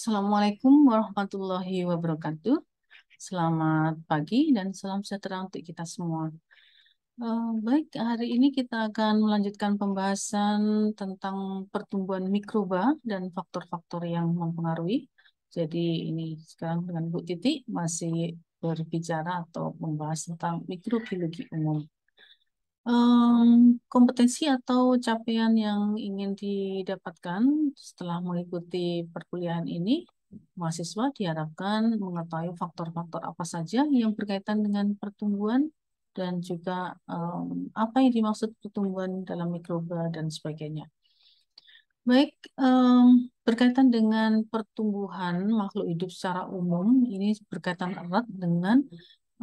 Assalamualaikum warahmatullahi wabarakatuh. Selamat pagi dan salam sejahtera untuk kita semua. Eh, baik, hari ini kita akan melanjutkan pembahasan tentang pertumbuhan mikroba dan faktor-faktor yang mempengaruhi. Jadi ini sekarang dengan Bu Titi masih berbicara atau membahas tentang mikrobiologi umum. Um, kompetensi atau capaian yang ingin didapatkan setelah mengikuti perkuliahan ini, mahasiswa diharapkan mengetahui faktor-faktor apa saja yang berkaitan dengan pertumbuhan dan juga um, apa yang dimaksud pertumbuhan dalam mikroba dan sebagainya. Baik, um, berkaitan dengan pertumbuhan makhluk hidup secara umum, ini berkaitan erat dengan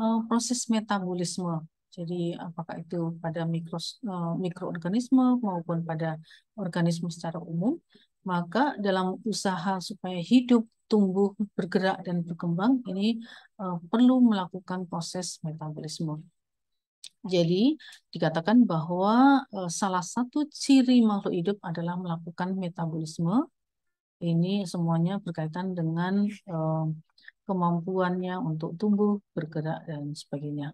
uh, proses metabolisme jadi apakah itu pada mikro, eh, mikroorganisme maupun pada organisme secara umum, maka dalam usaha supaya hidup, tumbuh, bergerak, dan berkembang ini uh, perlu melakukan proses metabolisme. Jadi dikatakan bahwa uh, salah satu ciri makhluk hidup adalah melakukan metabolisme. Ini semuanya berkaitan dengan uh, kemampuannya untuk tumbuh, bergerak, dan sebagainya.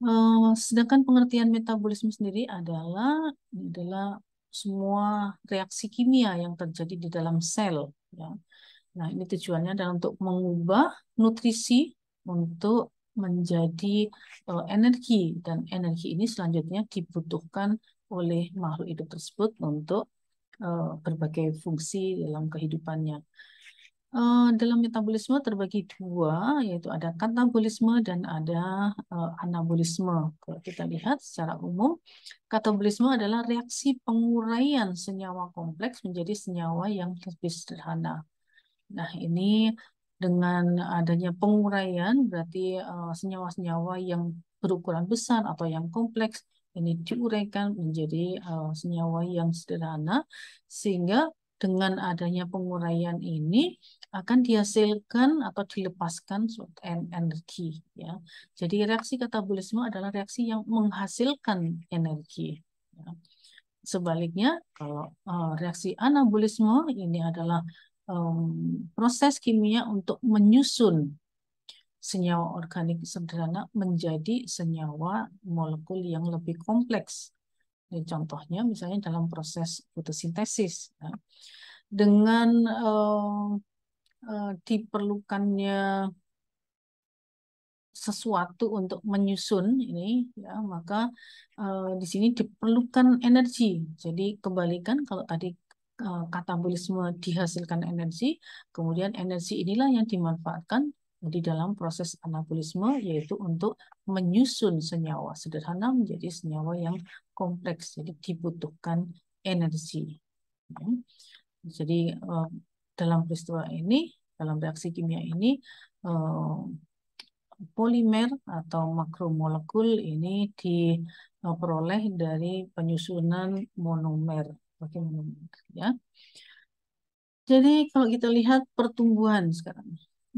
Eh, sedangkan pengertian metabolisme sendiri adalah adalah semua reaksi kimia yang terjadi di dalam sel. Ya. Nah, ini tujuannya adalah untuk mengubah nutrisi untuk menjadi uh, energi dan energi ini selanjutnya dibutuhkan oleh makhluk hidup tersebut untuk uh, berbagai fungsi dalam kehidupannya. Eh, dalam metabolisme terbagi dua, yaitu ada katabolisme dan ada uh, anabolisme. Kalau kita lihat secara umum, katabolisme adalah reaksi penguraian senyawa kompleks menjadi senyawa yang lebih sederhana. Nah, ini dengan adanya penguraian berarti eh, senyawa-senyawa uh, yang berukuran besar atau yang kompleks ini diuraikan menjadi uh, senyawa yang sederhana sehingga dengan adanya penguraian ini akan dihasilkan atau dilepaskan suatu energi ya. Jadi reaksi katabolisme adalah reaksi yang menghasilkan energi ya. Sebaliknya kalau eh, reaksi anabolisme ini adalah um, proses kimia untuk menyusun senyawa organik sederhana menjadi senyawa molekul yang lebih kompleks. Jadi contohnya misalnya dalam proses fotosintesis. Ya. Dengan uh, Eh, diperlukannya sesuatu untuk menyusun ini ya maka uh, di sini diperlukan energi jadi kebalikan kalau tadi uh, eh, katabolisme dihasilkan energi kemudian energi inilah yang dimanfaatkan di dalam proses anabolisme yaitu untuk menyusun senyawa sederhana menjadi senyawa yang kompleks jadi dibutuhkan energi hmm. jadi dalam peristiwa ini, dalam reaksi kimia ini, eh, polimer atau makromolekul ini diperoleh dari penyusunan monomer. ya. Jadi kalau kita lihat pertumbuhan sekarang.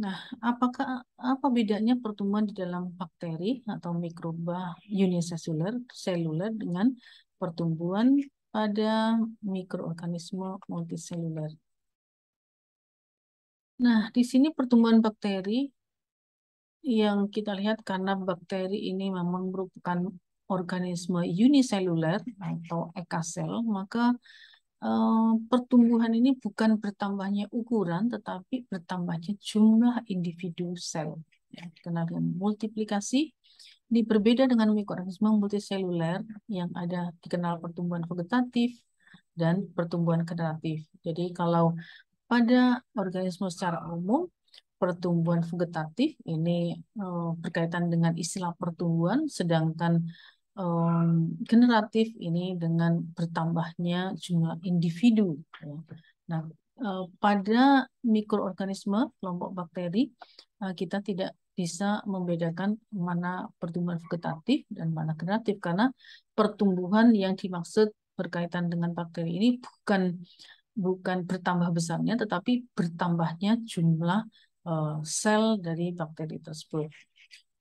Nah, apakah apa bedanya pertumbuhan di dalam bakteri atau mikroba unicellular seluler dengan pertumbuhan pada mikroorganisme multiseluler? Nah, di sini pertumbuhan bakteri yang kita lihat karena bakteri ini memang merupakan organisme uniseluler atau ekasel, maka eh, pertumbuhan ini bukan bertambahnya ukuran, tetapi bertambahnya jumlah individu sel. Ya, dikenal dengan multiplikasi, ini berbeda dengan mikroorganisme multiseluler yang ada dikenal pertumbuhan vegetatif, dan pertumbuhan generatif. Jadi kalau pada organisme secara umum, pertumbuhan vegetatif ini eh, berkaitan dengan istilah pertumbuhan, sedangkan eh, generatif ini dengan bertambahnya jumlah individu. Ya. Nah, eh, pada mikroorganisme kelompok bakteri, kita tidak bisa membedakan mana pertumbuhan vegetatif dan mana generatif karena pertumbuhan yang dimaksud berkaitan dengan bakteri ini bukan bukan bertambah besarnya, tetapi bertambahnya jumlah eh, sel dari bakteri tersebut.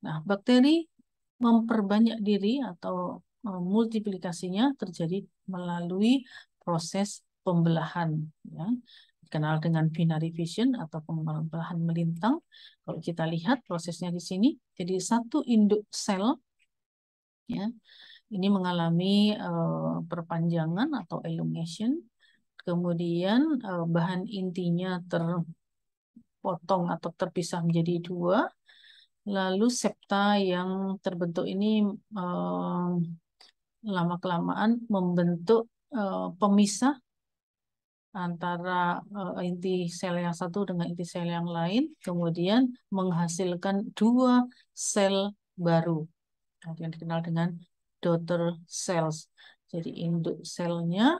Nah, bakteri memperbanyak diri atau eh, multiplikasinya terjadi melalui proses pembelahan. Ya dikenal dengan binary fission atau pembelahan melintang. Kalau kita lihat prosesnya di sini, jadi satu induk sel ya ini mengalami uh, perpanjangan atau elongation kemudian uh, bahan intinya terpotong atau terpisah menjadi dua, lalu septa yang terbentuk ini uh, lama-kelamaan membentuk uh, pemisah antara uh, inti sel yang satu dengan inti sel yang lain, kemudian menghasilkan dua sel baru yang dikenal dengan daughter cells. Jadi induk selnya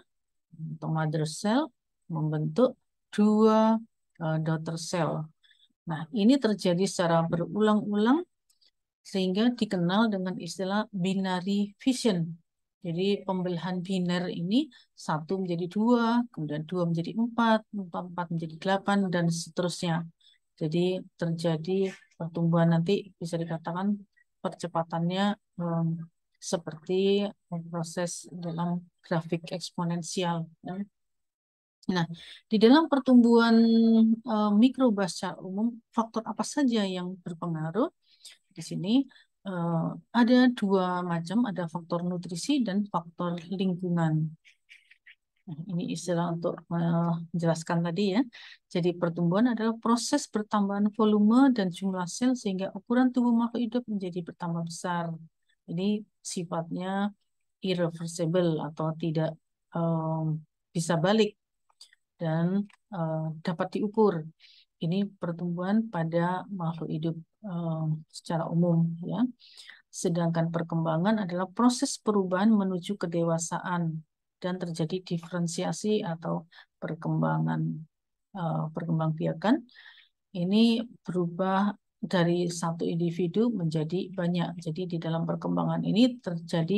untuk mother cell membentuk dua eh, daughter cell. Nah, ini terjadi secara berulang-ulang sehingga dikenal dengan istilah binary fission. Jadi pembelahan biner ini satu menjadi dua, kemudian dua menjadi empat, empat, empat menjadi delapan, dan seterusnya. Jadi terjadi pertumbuhan nanti bisa dikatakan percepatannya eh, seperti proses dalam grafik eksponensial. Ya. Nah, di dalam pertumbuhan e, mikroba secara umum, faktor apa saja yang berpengaruh? Di sini e, ada dua macam, ada faktor nutrisi dan faktor lingkungan. Nah, ini istilah untuk menjelaskan tadi ya. Jadi pertumbuhan adalah proses pertambahan volume dan jumlah sel sehingga ukuran tubuh makhluk hidup menjadi bertambah besar. Ini sifatnya irreversible atau tidak um, bisa balik dan um, dapat diukur. Ini pertumbuhan pada makhluk hidup um, secara umum ya. Sedangkan perkembangan adalah proses perubahan menuju kedewasaan dan terjadi diferensiasi atau perkembangan uh, perkembangbiakan ini berubah dari satu individu menjadi banyak. Jadi di dalam perkembangan ini terjadi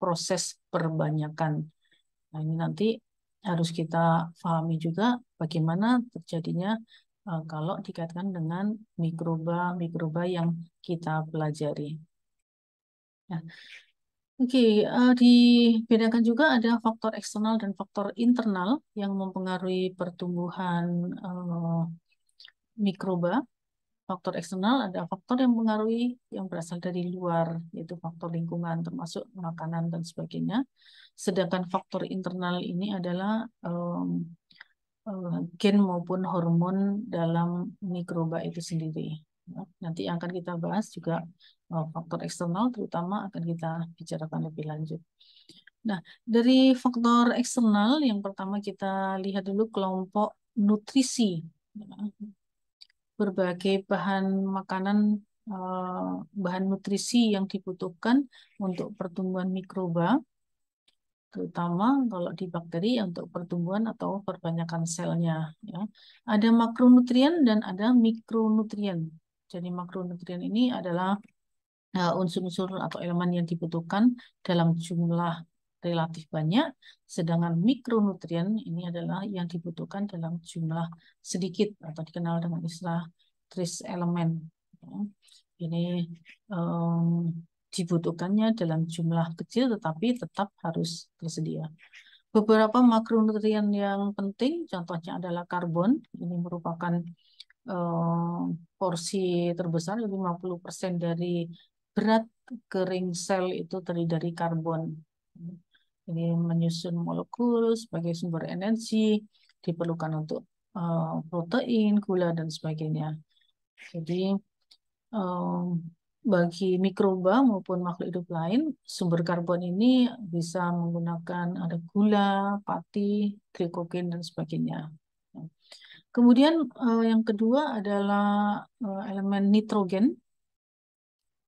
proses perbanyakan. Nah, ini nanti harus kita pahami juga bagaimana terjadinya eh, kalau dikaitkan dengan mikroba-mikroba yang kita pelajari. Nah, Oke, okay, uh, eh, dibedakan juga ada faktor eksternal dan faktor internal yang mempengaruhi pertumbuhan uh, mikroba faktor eksternal, ada faktor yang mengaruhi yang berasal dari luar, yaitu faktor lingkungan termasuk makanan dan sebagainya. Sedangkan faktor internal ini adalah um, gen maupun hormon dalam mikroba itu sendiri. Ya, nanti yang akan kita bahas juga eh, faktor eksternal terutama akan kita bicarakan lebih lanjut. Nah, dari faktor eksternal yang pertama kita lihat dulu kelompok nutrisi ya, berbagai bahan makanan eh, bahan nutrisi yang dibutuhkan untuk pertumbuhan mikroba, terutama kalau di bakteri ya untuk pertumbuhan atau perbanyakan selnya. Ya. Ada makronutrien dan ada mikronutrien. Jadi makronutrien ini adalah eh, unsur-unsur atau elemen yang dibutuhkan dalam jumlah relatif banyak, sedangkan mikronutrien ini adalah yang dibutuhkan dalam jumlah sedikit atau dikenal dengan istilah trace element. Ini um, dibutuhkannya dalam jumlah kecil tetapi tetap harus tersedia. Beberapa makronutrien yang penting, contohnya adalah karbon, ini merupakan um, porsi terbesar 50% dari berat kering sel itu terdiri dari karbon ini menyusun molekul sebagai sumber energi, diperlukan untuk uh, protein, gula, dan sebagainya. Jadi um, bagi mikroba maupun makhluk hidup lain, sumber karbon ini bisa menggunakan ada gula, pati, glikogen, dan sebagainya. Kemudian uh, yang kedua adalah uh, elemen nitrogen.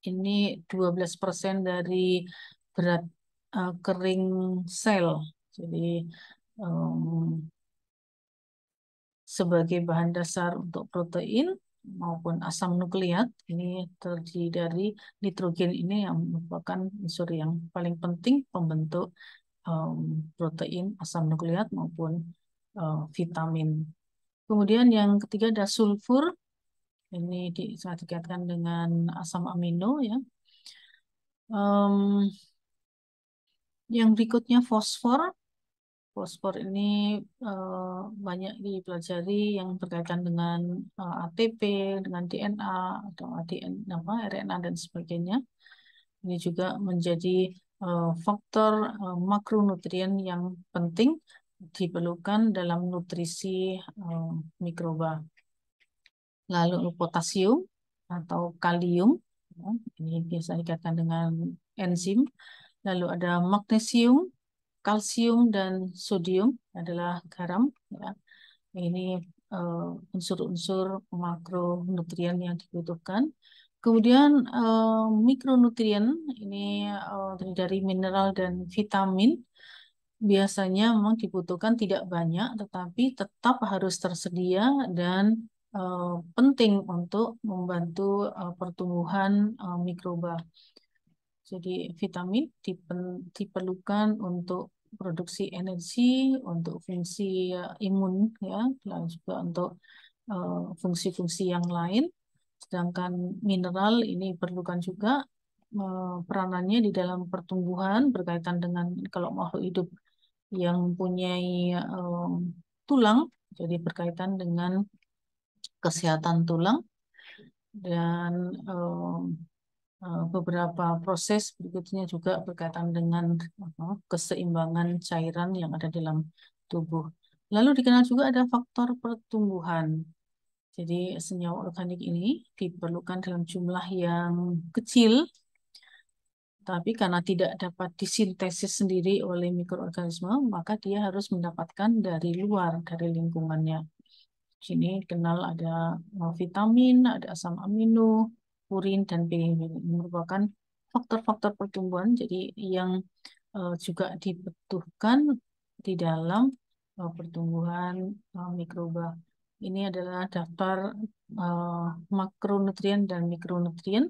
Ini 12% dari berat uh, kering sel. Jadi um, sebagai bahan dasar untuk protein maupun asam nukleat ini terdiri dari nitrogen ini yang merupakan unsur yang paling penting pembentuk um, protein asam nukleat maupun uh, vitamin. Kemudian yang ketiga ada sulfur ini dikaitkan dengan asam amino ya. Um, yang berikutnya fosfor. Fosfor ini eh, banyak dipelajari yang berkaitan dengan eh, ATP, dengan DNA atau ADN, nama RNA dan sebagainya. Ini juga menjadi eh, faktor makronutrien yang penting diperlukan dalam nutrisi mikroba. Lalu potasium atau kalium, ini biasa dikaitkan dengan enzim Lalu ada magnesium, kalsium, dan sodium adalah garam. Ya. Ini eh, unsur-unsur uh, makronutrien yang dibutuhkan. Kemudian uh, eh, mikronutrien ini uh, dari mineral dan vitamin biasanya memang dibutuhkan tidak banyak, tetapi tetap harus tersedia dan uh, penting untuk membantu uh, pertumbuhan uh, mikroba. Jadi vitamin diperlukan untuk produksi energi, untuk fungsi ya, imun ya, dan juga untuk eh, fungsi-fungsi uh, yang lain. Sedangkan mineral ini perlukan juga uh, peranannya di dalam pertumbuhan berkaitan dengan kalau makhluk hidup yang mempunyai uh, tulang, jadi berkaitan dengan kesehatan tulang dan uh, Eh, beberapa proses berikutnya juga berkaitan dengan keseimbangan cairan yang ada dalam tubuh. Lalu dikenal juga ada faktor pertumbuhan. Jadi senyawa organik ini diperlukan dalam jumlah yang kecil, tapi karena tidak dapat disintesis sendiri oleh mikroorganisme, maka dia harus mendapatkan dari luar, dari lingkungannya. Di sini kenal ada eh, vitamin, ada asam amino, purin, dan PGB. merupakan faktor-faktor pertumbuhan jadi yang eh, juga dibutuhkan di dalam eh, pertumbuhan eh, mikroba. Ini adalah daftar makronutrien dan mikronutrien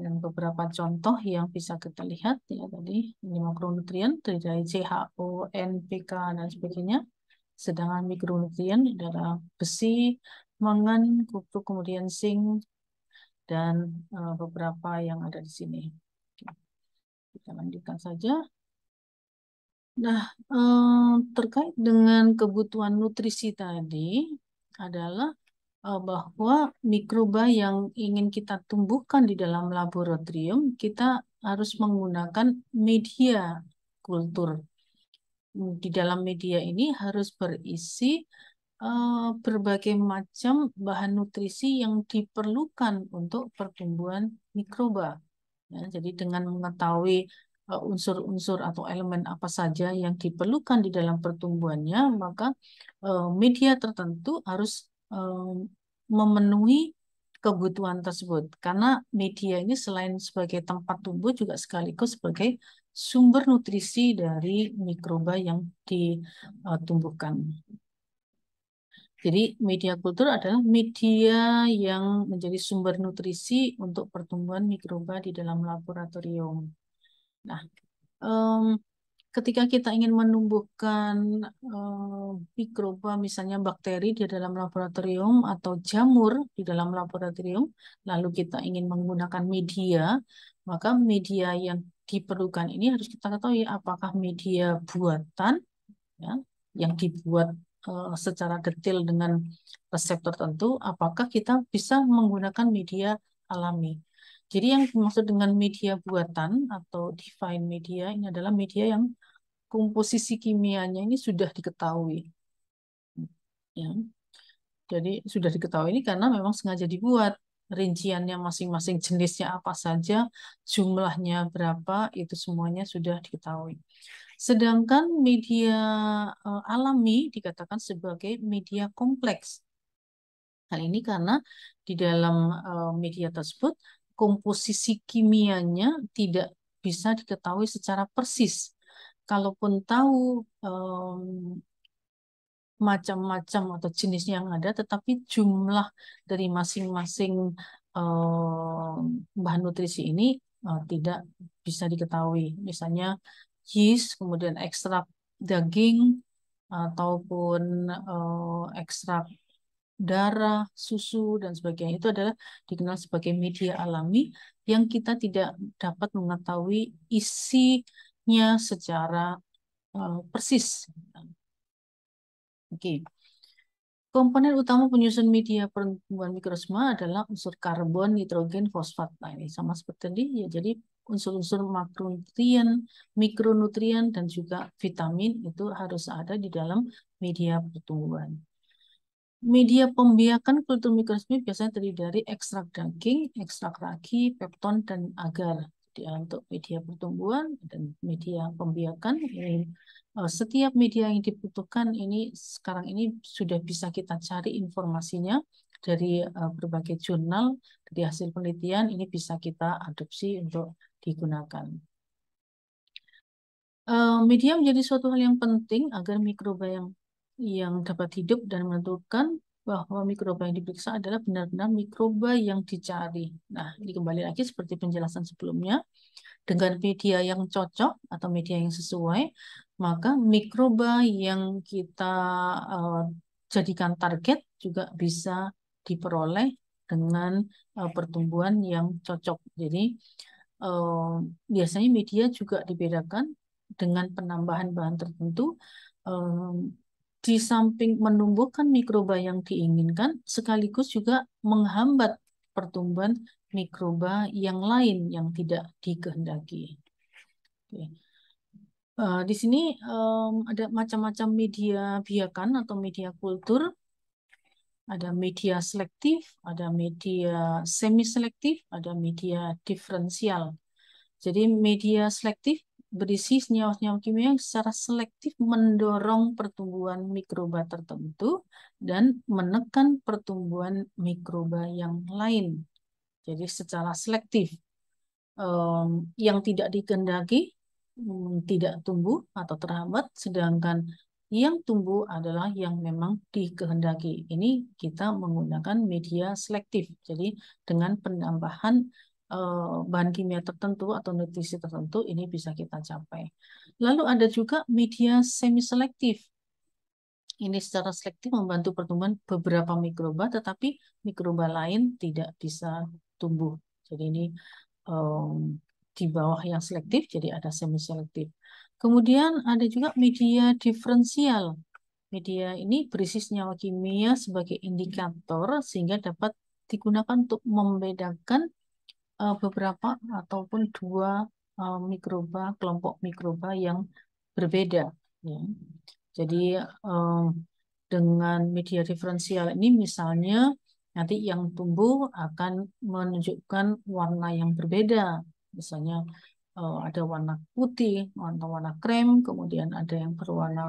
dan beberapa contoh yang bisa kita lihat ya tadi ini makronutrien dari CHO, NPK dan sebagainya. Sedangkan mikronutrien adalah besi, mangan, kuku kemudian zinc, dan eh, beberapa yang ada di sini. Kita lanjutkan saja. Nah, eh, terkait dengan kebutuhan nutrisi tadi adalah eh, bahwa mikroba yang ingin kita tumbuhkan di dalam laboratorium, kita harus menggunakan media kultur. Di dalam media ini harus berisi Eh, berbagai macam bahan nutrisi yang diperlukan untuk pertumbuhan mikroba. Ya, jadi dengan mengetahui eh, unsur-unsur uh, atau elemen apa saja yang diperlukan di dalam pertumbuhannya, maka uh, media tertentu harus memenuhi kebutuhan tersebut. Karena media ini selain sebagai tempat tumbuh juga sekaligus sebagai sumber nutrisi dari mikroba yang ditumbuhkan. Jadi media kultur adalah media yang menjadi sumber nutrisi untuk pertumbuhan mikroba di dalam laboratorium. Nah, um, ketika kita ingin menumbuhkan um, mikroba, misalnya bakteri di dalam laboratorium atau jamur di dalam laboratorium, lalu kita ingin menggunakan media, maka media yang diperlukan ini harus kita ketahui apakah media buatan ya, yang dibuat Eh, secara detail dengan resep tertentu, apakah kita bisa menggunakan media alami. Jadi yang dimaksud dengan media buatan atau defined media ini adalah media yang komposisi kimianya ini sudah diketahui. Ya. Jadi sudah diketahui ini karena memang sengaja dibuat rinciannya masing-masing jenisnya apa saja, jumlahnya berapa, itu semuanya sudah diketahui. Sedangkan media uh, alami dikatakan sebagai media kompleks. Hal ini karena di dalam uh, media tersebut komposisi kimianya tidak bisa diketahui secara persis. Kalaupun tahu um, macam-macam atau jenisnya yang ada, tetapi jumlah dari masing-masing um, bahan nutrisi ini uh, tidak bisa diketahui. Misalnya yeast, kemudian ekstrak daging ataupun uh, eh, ekstrak darah, susu, dan sebagainya. Itu adalah dikenal sebagai media alami yang kita tidak dapat mengetahui isinya secara uh, persis. Oke. Okay. Komponen utama penyusun media pertumbuhan mikrosma adalah unsur karbon, nitrogen, fosfat. Nah, ini sama seperti tadi, ya jadi unsur-unsur makronutrien, mikronutrien, dan juga vitamin itu harus ada di dalam media pertumbuhan. Media pembiakan kultur mikroskopi biasanya terdiri dari ekstrak daging, ekstrak ragi, pepton, dan agar. Jadi eh, untuk media pertumbuhan dan media pembiakan, ini, eh, setiap media yang dibutuhkan ini sekarang ini sudah bisa kita cari informasinya dari eh, berbagai jurnal, dari hasil penelitian, ini bisa kita adopsi untuk digunakan. Eh, media menjadi suatu hal yang penting agar mikroba yang yang dapat hidup dan menentukan bahwa mikroba yang diperiksa adalah benar-benar mikroba yang dicari. Nah, ini kembali lagi seperti penjelasan sebelumnya, dengan media yang cocok atau media yang sesuai, maka mikroba yang kita uh, jadikan target juga bisa diperoleh dengan uh, pertumbuhan yang cocok. Jadi biasanya media juga dibedakan dengan penambahan bahan tertentu di samping menumbuhkan mikroba yang diinginkan, sekaligus juga menghambat pertumbuhan mikroba yang lain yang tidak dikehendaki. di sini ada macam-macam media biakan atau media kultur ada media selektif, ada media semi-selektif, ada media diferensial. Jadi media selektif berisi senyawa-senyawa kimia yang secara selektif mendorong pertumbuhan mikroba tertentu dan menekan pertumbuhan mikroba yang lain. Jadi secara selektif um, yang tidak dikendaki um, mm, tidak tumbuh atau terhambat, sedangkan yang tumbuh adalah yang memang dikehendaki. Ini kita menggunakan media selektif. Jadi dengan penambahan eh, bahan kimia tertentu atau nutrisi tertentu ini bisa kita capai. Lalu ada juga media semi selektif. Ini secara selektif membantu pertumbuhan beberapa mikroba, tetapi mikroba lain tidak bisa tumbuh. Jadi ini um, di bawah yang selektif, jadi ada semi selektif. Kemudian ada juga media diferensial. Media ini berisi senyawa kimia sebagai indikator sehingga dapat digunakan untuk membedakan eh, beberapa ataupun dua eh, mikroba, kelompok mikroba yang berbeda. Ya. Jadi eh, dengan media diferensial ini misalnya nanti yang tumbuh akan menunjukkan warna yang berbeda. Misalnya Eh, ada warna putih, warna warna krem, kemudian ada yang berwarna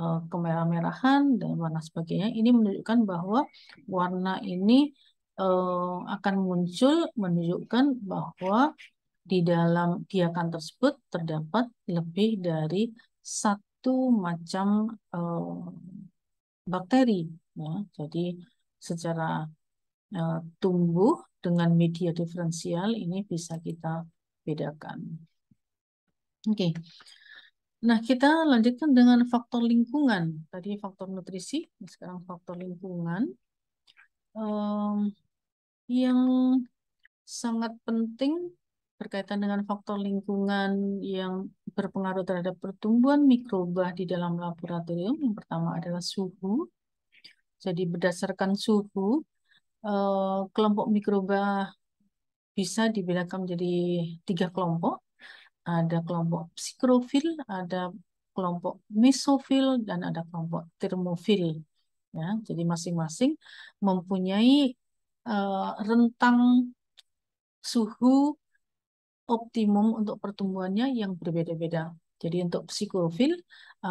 eh, kemerah-merahan dan warna sebagainya. Ini menunjukkan bahwa warna ini eh, akan muncul menunjukkan bahwa di dalam diakan tersebut terdapat lebih dari satu macam bakteri. Ya. Jadi secara tumbuh dengan media diferensial ini bisa kita bedakan. Oke. Okay. Nah, kita lanjutkan dengan faktor lingkungan. Tadi faktor nutrisi, sekarang faktor lingkungan. Um, yang sangat penting berkaitan dengan faktor lingkungan yang berpengaruh terhadap pertumbuhan mikroba di dalam laboratorium. Yang pertama adalah suhu. Jadi berdasarkan suhu, eh, kelompok mikroba bisa dibedakan menjadi tiga kelompok. Ada kelompok psikrofil, ada kelompok mesofil, dan ada kelompok termofil. Ya, jadi masing-masing mempunyai uh, rentang suhu optimum untuk pertumbuhannya yang berbeda-beda. Jadi untuk psikrofil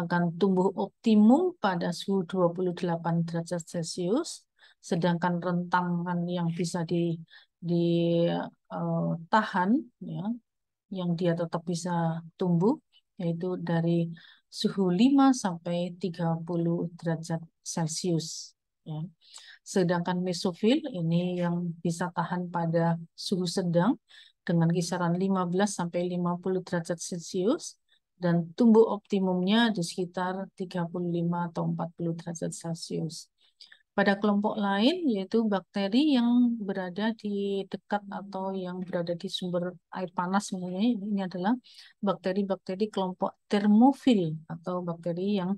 akan tumbuh optimum pada suhu 28 derajat Celcius sedangkan rentangan yang bisa di ditahan eh, uh, ya yang dia tetap bisa tumbuh yaitu dari suhu 5 sampai 30 derajat Celcius ya. Sedangkan mesofil ini yang bisa tahan pada suhu sedang dengan kisaran 15 sampai 50 derajat Celcius dan tumbuh optimumnya di sekitar 35 atau 40 derajat Celcius. Pada kelompok lain, yaitu bakteri yang berada di dekat atau yang berada di sumber air panas semuanya ini adalah bakteri-bakteri kelompok termofil atau bakteri yang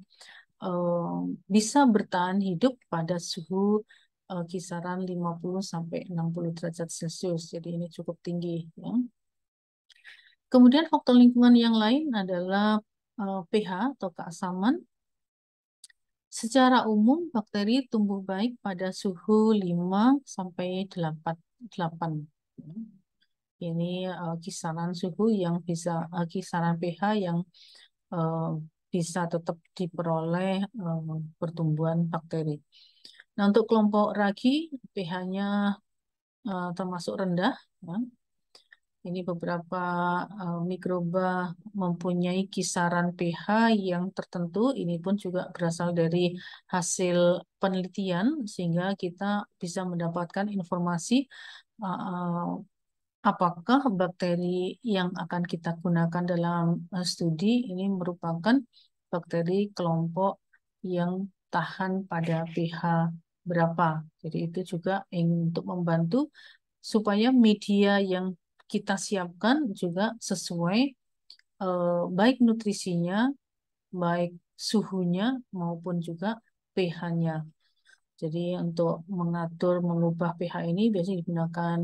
uh, bisa bertahan hidup pada suhu uh, kisaran 50 sampai 60 derajat Celcius. Jadi ini cukup tinggi ya. Kemudian faktor lingkungan yang lain adalah uh, pH atau keasaman Secara umum, bakteri tumbuh baik pada suhu 5 sampai 8. 8. Ini uh, kisaran suhu yang bisa uh, kisaran pH yang uh, bisa tetap diperoleh uh, pertumbuhan bakteri. Nah, untuk kelompok ragi pH-nya uh, termasuk rendah ya. Ini beberapa uh, mikroba mempunyai kisaran pH yang tertentu. Ini pun juga berasal dari hasil penelitian sehingga kita bisa mendapatkan informasi uh, apakah bakteri yang akan kita gunakan dalam studi ini merupakan bakteri kelompok yang tahan pada pH berapa. Jadi itu juga untuk membantu supaya media yang kita siapkan juga sesuai eh, baik nutrisinya, baik suhunya maupun juga pH-nya. Jadi untuk mengatur mengubah pH ini biasanya digunakan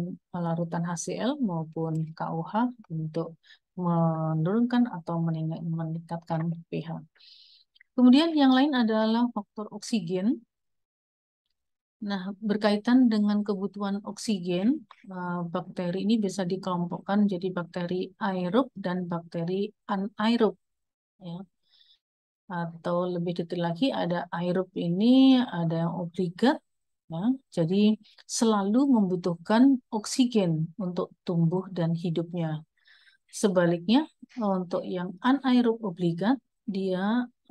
larutan HCl maupun KOH untuk menurunkan atau meningkatkan pH. Kemudian yang lain adalah faktor oksigen. Nah, berkaitan dengan kebutuhan oksigen, eh, bakteri ini bisa dikelompokkan jadi bakteri aerob dan bakteri anaerob. Ya. Atau lebih detail lagi, ada aerob ini, ada yang obligat. Ya. Jadi, selalu membutuhkan oksigen untuk tumbuh dan hidupnya. Sebaliknya, untuk yang anaerob obligat, dia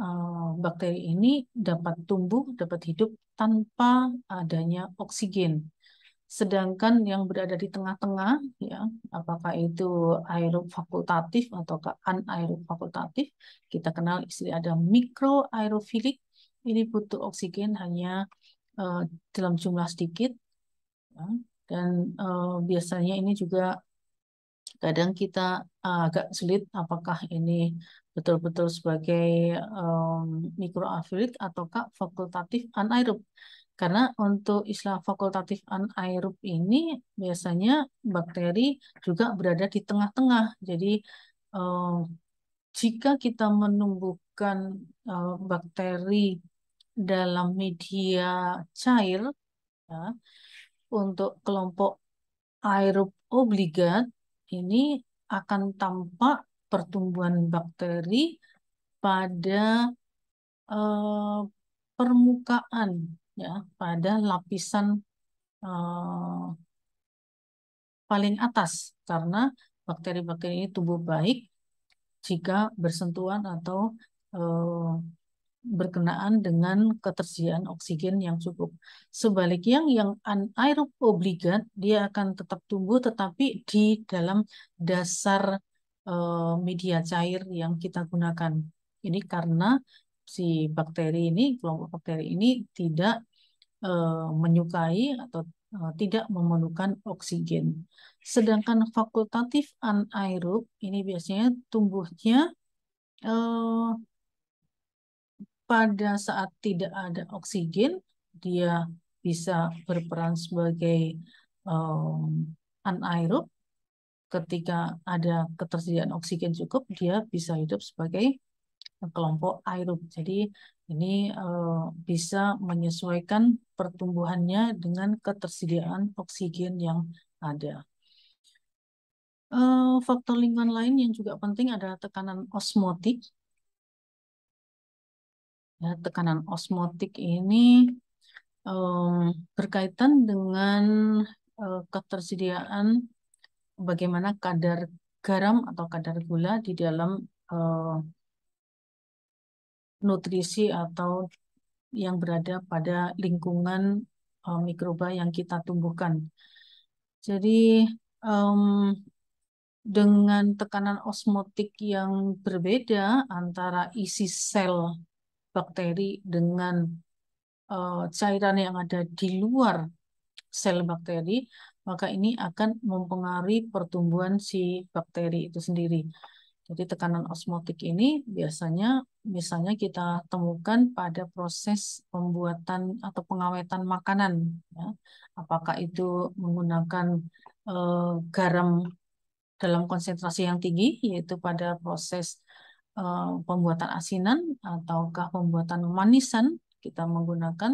eh, bakteri ini dapat tumbuh, dapat hidup tanpa adanya oksigen. Sedangkan yang berada di tengah-tengah, ya, apakah itu aerob fakultatif atau anaerob fakultatif, kita kenal istri ada mikro aerofilik, ini butuh oksigen hanya uh, dalam jumlah sedikit, ya, dan uh, biasanya ini juga kadang kita eh, agak sulit apakah ini betul-betul sebagai um, mikroafilik ataukah fakultatif anaerob. Karena untuk istilah fakultatif anaerob ini biasanya bakteri juga berada di tengah-tengah. Jadi um, jika kita menumbuhkan um, bakteri dalam media cair ya, untuk kelompok aerob obligat ini akan tampak pertumbuhan bakteri pada eh, permukaan ya, pada lapisan eh, paling atas karena bakteri-bakteri ini tumbuh baik jika bersentuhan atau eh, berkenaan dengan ketersediaan oksigen yang cukup. Sebaliknya yang anaerob obligat dia akan tetap tumbuh tetapi di dalam dasar uh, media cair yang kita gunakan. Ini karena si bakteri ini, kelompok bakteri ini tidak uh, menyukai atau uh, tidak memerlukan oksigen. Sedangkan fakultatif anaerob ini biasanya tumbuhnya uh, pada saat tidak ada oksigen, dia bisa berperan sebagai um, anaerob. Ketika ada ketersediaan oksigen cukup, dia bisa hidup sebagai kelompok aerob. Jadi ini uh, bisa menyesuaikan pertumbuhannya dengan ketersediaan oksigen yang ada. Uh, faktor lingkungan lain yang juga penting adalah tekanan osmotik Ya, tekanan osmotik ini um, berkaitan dengan uh, ketersediaan bagaimana kadar garam atau kadar gula di dalam uh, nutrisi atau yang berada pada lingkungan uh, mikroba yang kita tumbuhkan. Jadi um, dengan tekanan osmotik yang berbeda antara isi sel bakteri dengan uh, cairan yang ada di luar sel bakteri, maka ini akan mempengaruhi pertumbuhan si bakteri itu sendiri. Jadi tekanan osmotik ini biasanya misalnya kita temukan pada proses pembuatan atau pengawetan makanan. Ya. Apakah itu menggunakan uh, garam dalam konsentrasi yang tinggi, yaitu pada proses Eh, pembuatan asinan ataukah pembuatan manisan kita menggunakan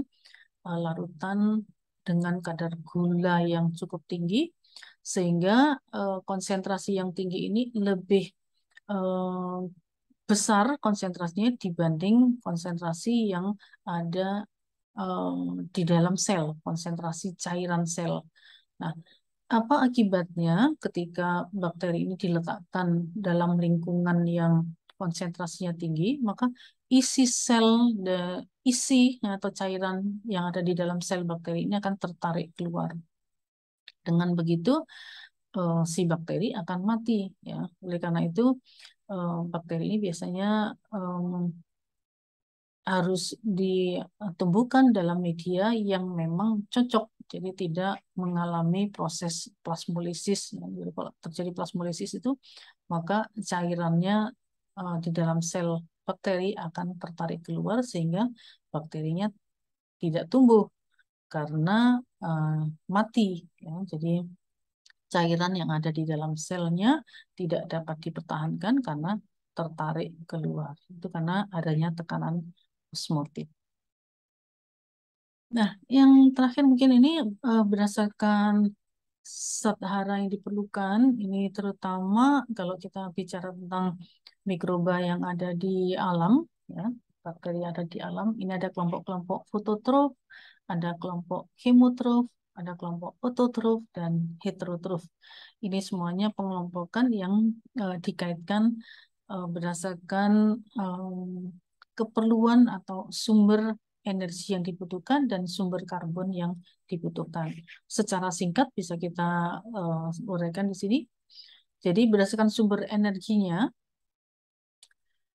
eh, larutan dengan kadar gula yang cukup tinggi sehingga eh, konsentrasi yang tinggi ini lebih besar konsentrasinya dibanding konsentrasi yang ada di dalam sel, konsentrasi cairan sel. Nah, apa akibatnya ketika bakteri ini diletakkan dalam lingkungan yang konsentrasinya tinggi, maka isi sel the, isi eh, atau cairan yang ada di dalam sel bakteri ini akan tertarik keluar. Dengan begitu eh, si bakteri akan mati ya. Oleh karena itu eh, bakteri ini biasanya harus ditumbuhkan dalam media yang memang cocok jadi tidak mengalami proses plasmolisis. Jadi kalau terjadi plasmolisis itu maka cairannya uh, di dalam sel bakteri akan tertarik keluar sehingga bakterinya tidak tumbuh karena uh, mati. Ya. Jadi cairan yang ada di dalam selnya tidak dapat dipertahankan karena tertarik keluar. Itu karena adanya tekanan osmotik. Nah, yang terakhir mungkin ini eh, berdasarkan sadhara yang diperlukan ini terutama kalau kita bicara tentang mikroba yang ada di alam ya bakteri yang ada di alam ini ada kelompok-kelompok fototrof ada kelompok kemotrof ada kelompok ototrof dan heterotrof ini semuanya pengelompokan yang uh, dikaitkan uh, berdasarkan um, keperluan atau sumber energi yang dibutuhkan dan sumber karbon yang dibutuhkan. Secara singkat bisa kita uh, uraikan di sini. Jadi berdasarkan sumber energinya,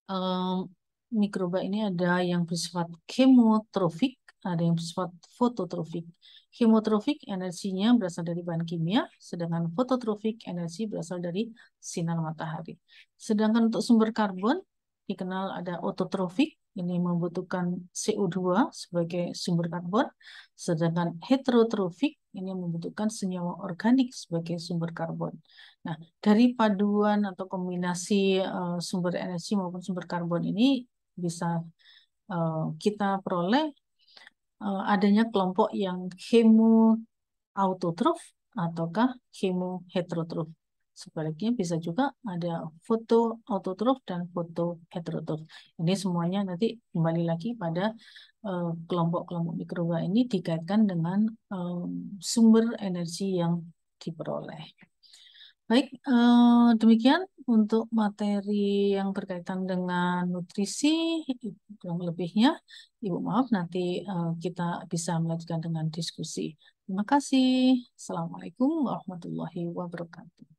um, mikroba ini ada yang bersifat kemotrofik, ada yang bersifat fototrofik. Kemotrofik energinya berasal dari bahan kimia, sedangkan fototrofik energi berasal dari sinar matahari. Sedangkan untuk sumber karbon dikenal ada ototrofik, ini membutuhkan CO2 sebagai sumber karbon, sedangkan heterotrofik ini membutuhkan senyawa organik sebagai sumber karbon. Nah, dari paduan atau kombinasi uh, sumber energi maupun sumber karbon ini bisa uh, kita peroleh uh, adanya kelompok yang hemoautotrof ataukah hemoheterotrof. Sebaliknya bisa juga ada foto autotroph dan foto heterotroph. Ini semuanya nanti kembali lagi pada eh, kelompok-kelompok uh, mikroba ini dikaitkan dengan um, sumber energi yang diperoleh. Baik, eh, demikian untuk materi yang berkaitan dengan nutrisi, kurang lebihnya, Ibu maaf, nanti eh, kita bisa melanjutkan dengan diskusi. Terima kasih. Assalamualaikum warahmatullahi wabarakatuh.